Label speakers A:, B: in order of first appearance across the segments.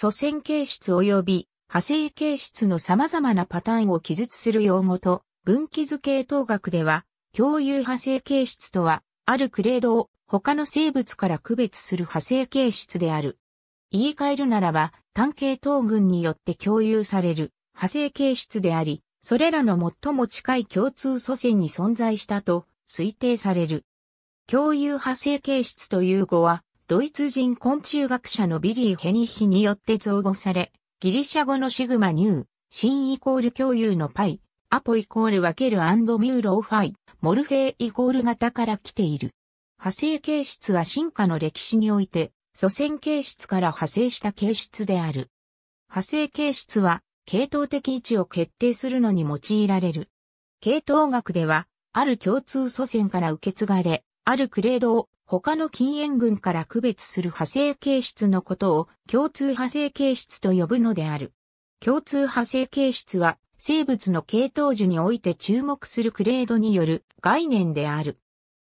A: 祖先形質及び派生形質の様々なパターンを記述する用語と分岐図系統学では共有派生形質とはあるクレードを他の生物から区別する派生形質である。言い換えるならば単系統群によって共有される派生形質であり、それらの最も近い共通祖先に存在したと推定される。共有派生形質という語は、ドイツ人昆虫学者のビリー・ヘニヒによって造語され、ギリシャ語のシグマニュー、シンイコール共有のパイ、アポイコール分けるアンドミューローファイ、モルフェイイコール型から来ている。派生形質は進化の歴史において、祖先形質から派生した形質である。派生形質は、系統的位置を決定するのに用いられる。系統学では、ある共通祖先から受け継がれ、あるクレードを他の禁煙群から区別する派生形質のことを共通派生形質と呼ぶのである。共通派生形質は生物の系統樹において注目するクレードによる概念である。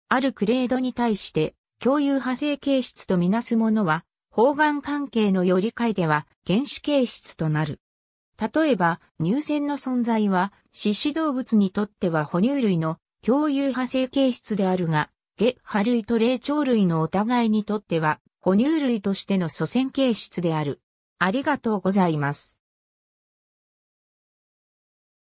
A: あるクレードに対して共有派生形質とみなすものは方眼関係のより解では原子形質となる。例えば、乳腺の存在は、獅子動物にとっては哺乳類の共有派生形質であるが、ゲ・ハ類と霊長類のお互いにとっては、哺乳類としての祖先形質である。ありがとうございます。